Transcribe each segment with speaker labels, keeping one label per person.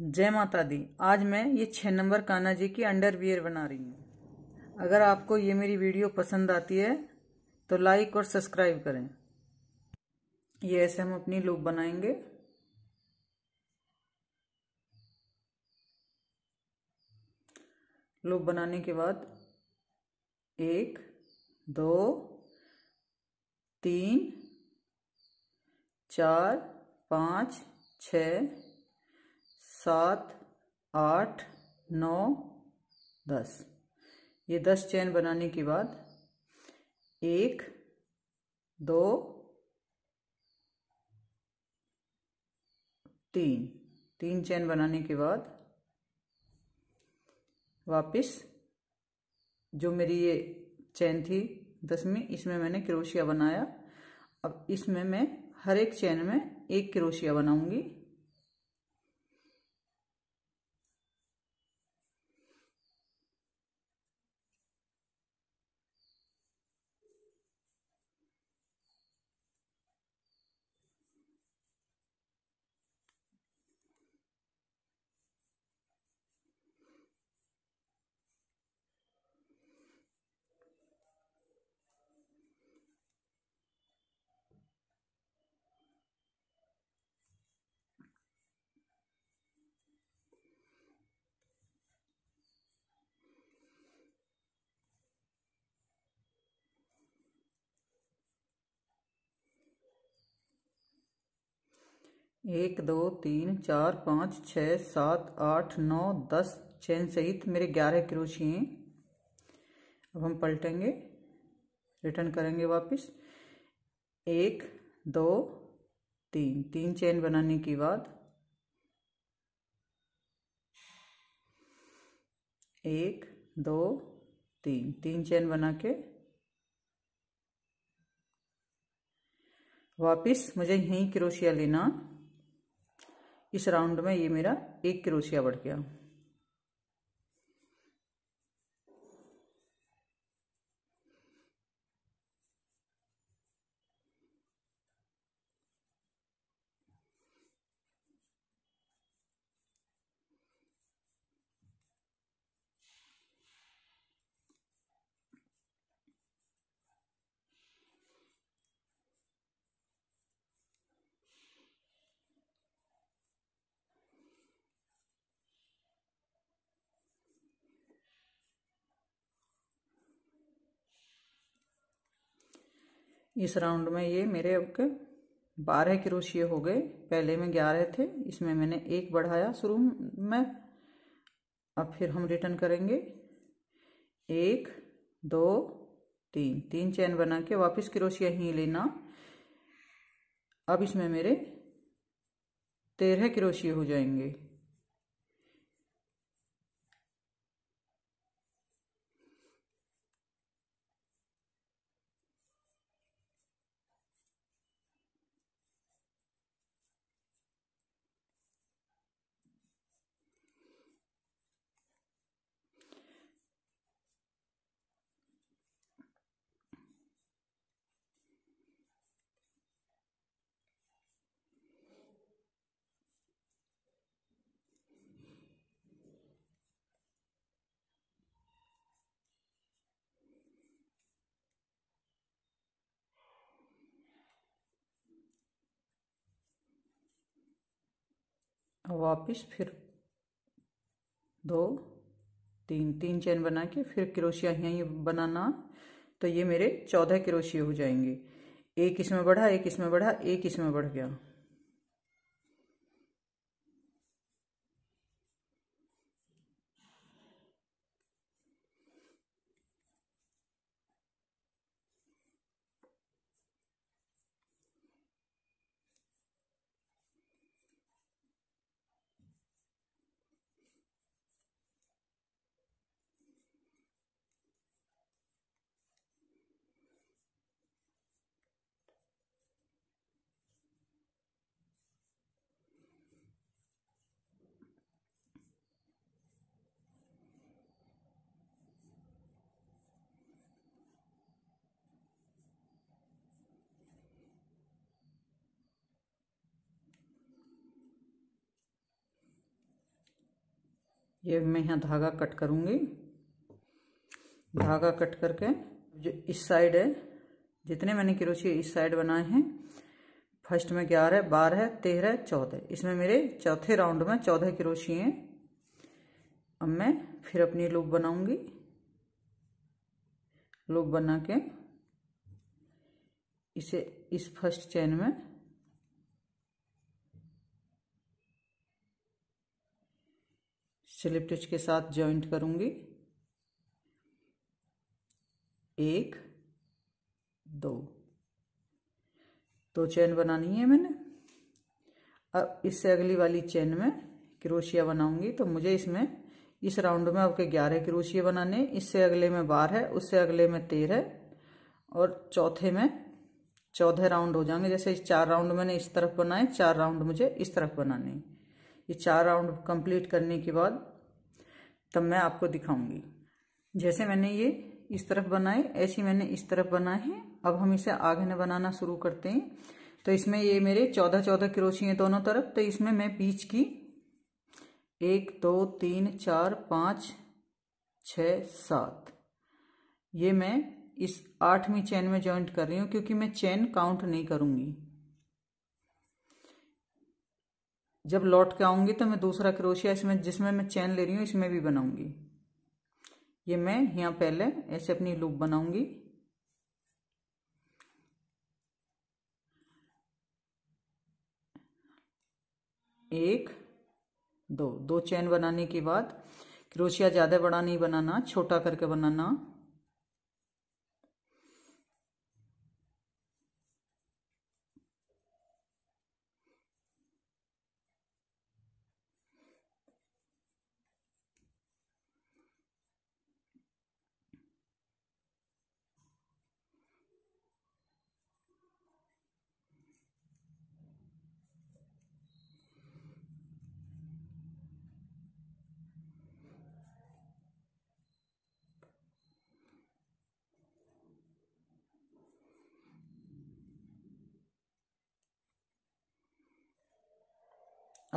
Speaker 1: जय माता दी आज मैं ये छः नंबर कान्हा जी की अंडरवियर बना रही हूँ अगर आपको ये मेरी वीडियो पसंद आती है तो लाइक और सब्सक्राइब करें ये ऐसे हम अपनी लूप बनाएंगे लूप बनाने के बाद एक दो तीन चार पाँच छ सात आठ नौ दस ये दस चैन बनाने के बाद एक दो तीन तीन चैन बनाने के बाद वापस जो मेरी ये चैन थी दस में इसमें मैंने क्रोशिया बनाया अब इसमें मैं हर एक चैन में एक क्रोशिया बनाऊंगी एक दो तीन चार पाँच छः सात आठ नौ दस चैन सहित मेरे ग्यारह क्रोशिए अब हम पलटेंगे रिटर्न करेंगे वापस एक दो तीन तीन चैन बनाने के बाद एक दो तीन तीन चैन बना के वापिस मुझे यहीं क्रोशिया लेना इस राउंड में ये मेरा एक क्रोशिया बढ़ गया इस राउंड में ये मेरे के बारह क्रोशिए हो गए पहले में ग्यारह थे इसमें मैंने एक बढ़ाया शुरू में अब फिर हम रिटर्न करेंगे एक दो तीन तीन चैन बना के वापस क्रोशिया ही लेना अब इसमें मेरे तेरह क्रोशिए हो जाएंगे वापस फिर दो तीन तीन चैन बना के फिर क्रोशिया ये बनाना तो ये मेरे चौदह क्रोशिया हो जाएंगे एक इसमें बढ़ा एक इसमें बढ़ा एक इसमें बढ़ गया ये मैं यहाँ धागा कट करूँगी धागा कट करके जो इस साइड है जितने मैंने किरोची इस साइड बनाए हैं फर्स्ट में ग्यारह बारह है तेरह चौदह इसमें मेरे चौथे राउंड में चौदह क्रोशिए हैं अब मैं फिर अपनी लूप बनाऊंगी लूप बना के इसे इस फर्स्ट चैन में स्लिप स्टिच के साथ जॉइंट करूंगी एक दो तो चैन बनानी है मैंने अब इससे अगली वाली चैन में क्रोशिया बनाऊंगी तो मुझे इसमें इस राउंड में आपके ग्यारह क्रोशिया बनाने इससे अगले में बारह है उससे अगले में तेरह और चौथे में चौदह राउंड हो जाएंगे जैसे इस चार राउंड मैंने इस तरफ बनाए चार राउंड मुझे इस तरफ बनाने ये चार राउंड कंप्लीट करने के बाद तब मैं आपको दिखाऊंगी जैसे मैंने ये इस तरफ बनाए ऐसी मैंने इस तरफ बनाए हैं अब हम इसे आगे बनाना शुरू करते हैं तो इसमें ये मेरे चौदह चौदह क्रोशी हैं दोनों तरफ तो इसमें मैं बीच की एक दो तीन चार पाँच छ सात ये मैं इस आठवीं चैन में ज्वाइंट कर रही हूँ क्योंकि मैं चैन काउंट नहीं करूँगी जब लौट के आऊंगी तो मैं दूसरा क्रोशिया इसमें जिसमें मैं चैन ले रही हूँ इसमें भी बनाऊंगी ये मैं यहाँ पहले ऐसे अपनी लूप बनाऊंगी एक दो दो चैन बनाने के बाद क्रोशिया ज़्यादा बड़ा नहीं बनाना छोटा करके बनाना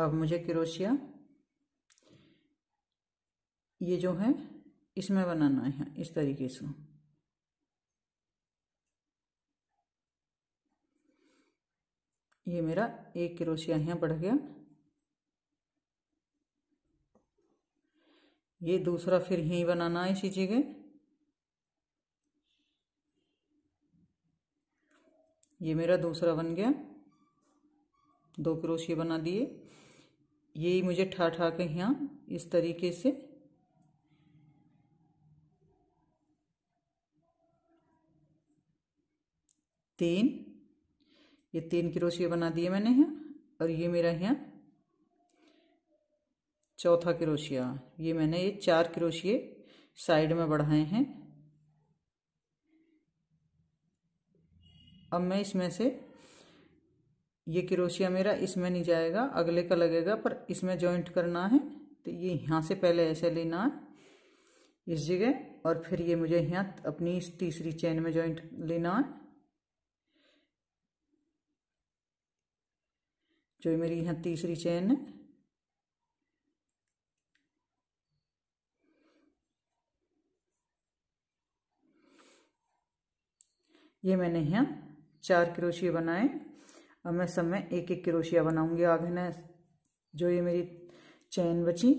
Speaker 1: अब मुझे क्रोशिया ये जो है इसमें बनाना है इस तरीके से ये मेरा एक क्रोशिया यहाँ बढ़ गया ये दूसरा फिर यहीं बनाना है इसी जगह ये मेरा दूसरा बन गया दो क्रोशिया बना दिए ये मुझे ठा ठा के यहाँ इस तरीके से तीन ये तीन क्रोशिया बना दिए मैंने यहाँ और ये मेरा यहाँ चौथा क्रोशिया ये मैंने ये चार क्रोशिए साइड में बढ़ाए हैं अब मैं इसमें से ये क्रोशिया मेरा इसमें नहीं जाएगा अगले का लगेगा पर इसमें जॉइंट करना है तो ये यहाँ से पहले ऐसे लेना है इस जगह और फिर ये मुझे यहाँ अपनी इस तीसरी चैन में जॉइंट लेना है जो मेरी यहाँ तीसरी चैन है ये मैंने यहाँ चार क्रोशिया बनाए अब मैं सब में एक एक क्रोशिया बनाऊंगी आगे ना जो ये मेरी चैन बची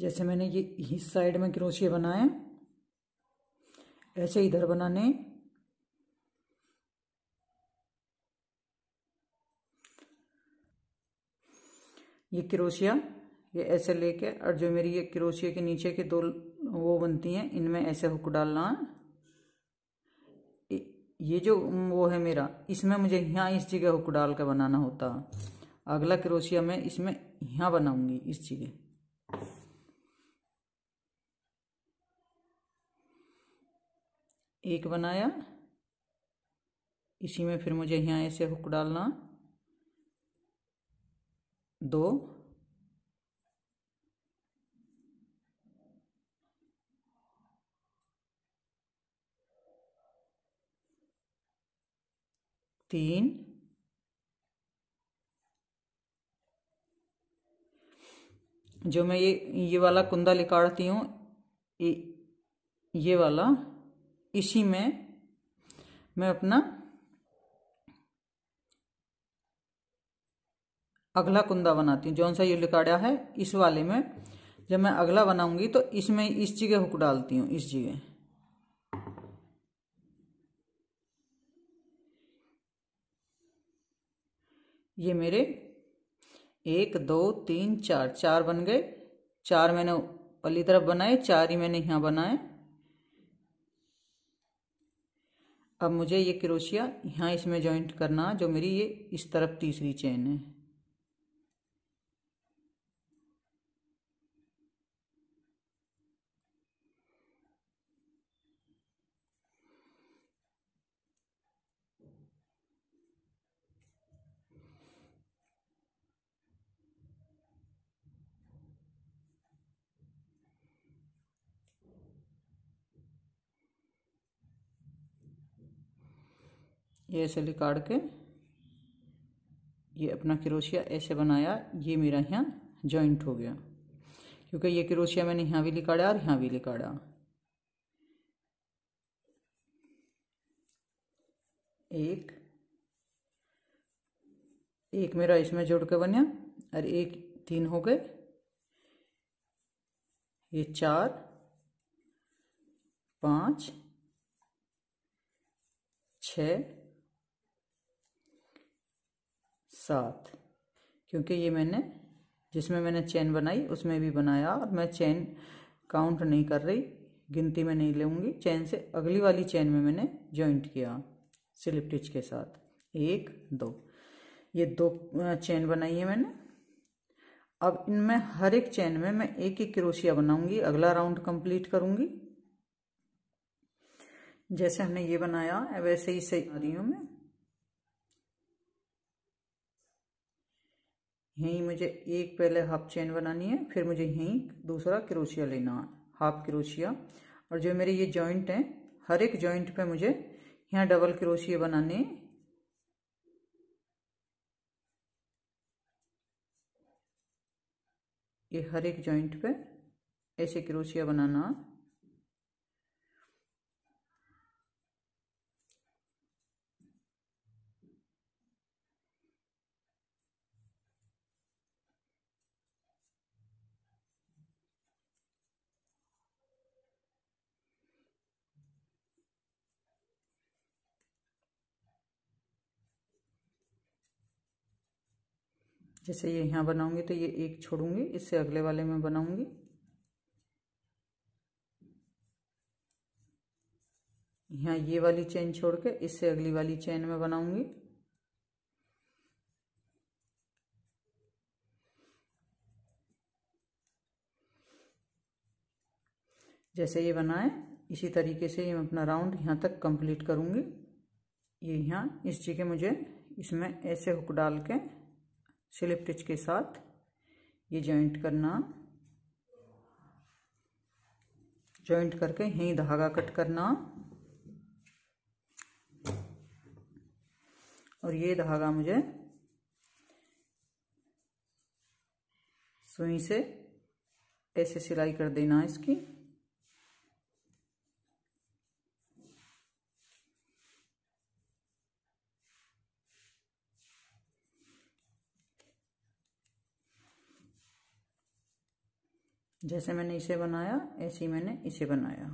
Speaker 1: जैसे मैंने ये इस साइड में क्रोशिए बनाए ऐसे इधर बनाने ये क्रोशिया ये ऐसे लेके और जो मेरी ये क्रोशिया के नीचे के दो वो बनती हैं इनमें ऐसे हुक डालना है ये जो वो है मेरा इसमें मुझे यहाँ इस जगह हुक डाल के बनाना होता है अगला क्रोशिया मैं इसमें यहाँ बनाऊंगी इस जगह एक बनाया इसी में फिर मुझे यहाँ ऐसे हुक डालना दो तीन जो मैं ये ये वाला कुंदा निकालती हूँ ये वाला इसी में मैं अपना अगला कुंदा बनाती हूँ जौन सा ये लिकाड़ा है इस वाले में जब मैं अगला बनाऊंगी तो इसमें इस जगह हुक डालती हूँ इस जगह ये मेरे एक दो तीन चार चार बन गए चार मैंने पल्ली तरफ बनाए चार ही मैंने यहाँ बनाए अब मुझे ये क्रोशिया यहाँ इसमें जॉइंट करना जो मेरी ये इस तरफ तीसरी चेन है ये ऐसे लिकाड़ के ये अपना क्रोशिया ऐसे बनाया ये मेरा यहाँ जॉइंट हो गया क्योंकि ये क्रोशिया मैंने यहाँ भी लिकाड़ा और यहाँ भी लिकाड़ा एक एक मेरा इसमें जोड़ के बना और एक तीन हो गए ये चार पाँच छ सात क्योंकि ये मैंने जिसमें मैंने चेन बनाई उसमें भी बनाया और मैं चैन काउंट नहीं कर रही गिनती में नहीं लूँगी चेन से अगली वाली चैन में मैंने जॉइंट किया स्लिप टिच के साथ एक दो ये दो चेन बनाई है मैंने अब इनमें हर एक चैन में मैं एक एक क्रोशिया बनाऊंगी अगला राउंड कंप्लीट करूंगी जैसे हमने ये बनाया वैसे ही सही आ रही हूँ मैं यहीं मुझे एक पहले हाफ चेन बनानी है फिर मुझे यहीं दूसरा क्रोशिया लेना है हाफ क्रोशिया और जो मेरे ये जॉइंट हैं हर एक जॉइंट पे मुझे यहाँ डबल क्रोशिया बनाने ये हर एक जॉइंट पे ऐसे क्रोशिया बनाना जैसे ये यहाँ बनाऊंगी तो ये एक छोड़ूंगी इससे अगले वाले में बनाऊंगी यहाँ ये वाली चेन छोड़ के इससे अगली वाली चेन में बनाऊंगी जैसे ये बनाए इसी तरीके से ये मैं अपना राउंड यहाँ तक कंप्लीट करूँगी ये यहाँ इस के मुझे इसमें ऐसे हुक डाल के स्लिप टिच के साथ ये जॉइंट करना जॉइंट करके यहीं धागा कट करना और ये धागा मुझे सुई से ऐसे सिलाई कर देना इसकी जैसे मैंने इसे बनाया ऐसे ही मैंने इसे बनाया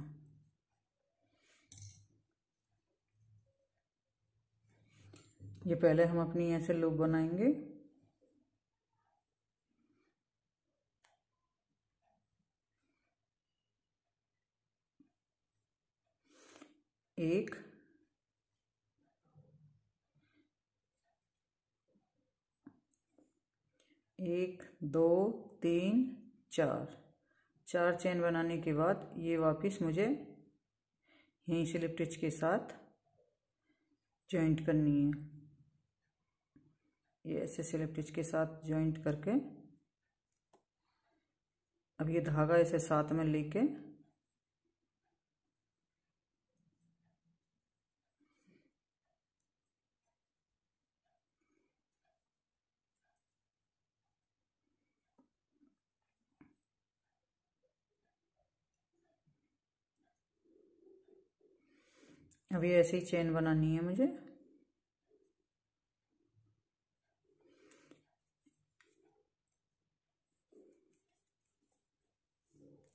Speaker 1: ये पहले हम अपनी ऐसे लूप बनाएंगे एक एक दो तीन चार चार चेन बनाने के बाद ये वापस मुझे यहीं से लिपटिच के साथ जॉइंट करनी है ये ऐसे से टिच के साथ जॉइंट करके अब ये धागा ऐसे साथ में लेके अभी ऐसे ही चेन बनानी है मुझे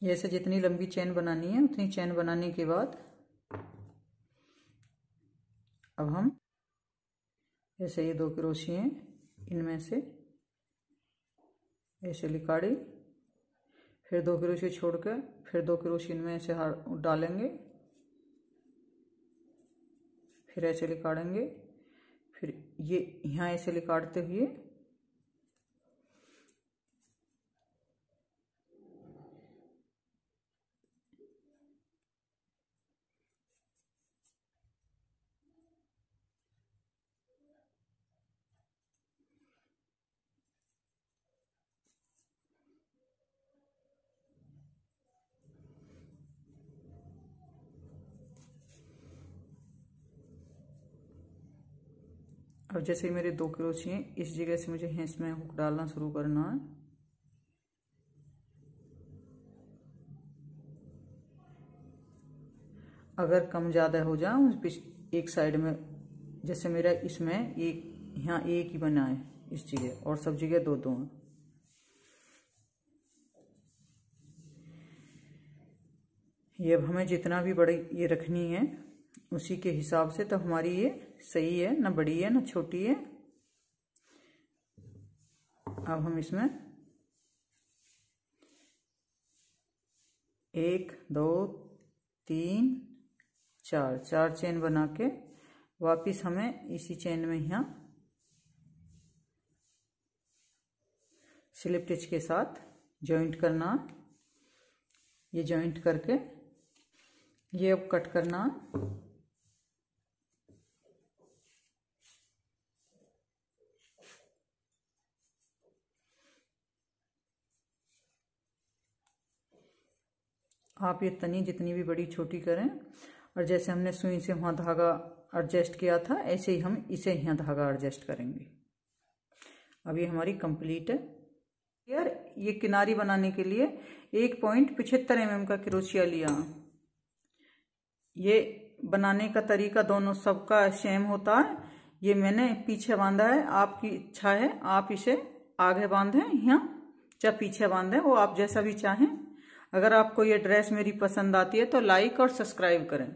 Speaker 1: जैसे जितनी लंबी चेन बनानी है उतनी चेन बनाने के बाद अब हम ऐसे ये दो क्रोशिए इनमें से ऐसे लिकाड़ी फिर दो क्रोशिए छोड़कर फिर दो क्रोशिए इनमें ऐसे डालेंगे फिर ऐसे लिखाड़ेंगे फिर ये यहाँ ऐसे लिखाड़ते हुए अब जैसे ही मेरे दो क्रोशिए इस जगह से मुझे हेंस में हुक डालना शुरू करना है अगर कम ज़्यादा हो जाए एक साइड में जैसे मेरा इसमें एक यहाँ एक ही बना है इस जगह और सब जगह दो दो हैं ये अब हमें जितना भी बड़ी ये रखनी है उसी के हिसाब से तो हमारी ये सही है ना बड़ी है ना छोटी है अब हम इसमें एक दो तीन चार चार चेन बना के वापिस हमें इसी चेन में यहाँ स्लिप टिच के साथ जॉइंट करना ये जॉइंट करके ये अब कट करना आप ये तनी जितनी भी बड़ी छोटी करें और जैसे हमने सुई से वहाँ धागा एडजस्ट किया था ऐसे ही हम इसे यहाँ धागा एडजस्ट करेंगे अब ये हमारी कंप्लीट है यार ये किनारी बनाने के लिए एक पॉइंट पिछहत्तर एम mm एम का क्रोशिया लिया ये बनाने का तरीका दोनों सबका सेम होता है ये मैंने पीछे बांधा है आपकी इच्छा है आप इसे आगे बांधें यहाँ चाहे पीछे बांधें वो आप जैसा भी चाहें अगर आपको ये ड्रेस मेरी पसंद आती है तो लाइक और सब्सक्राइब करें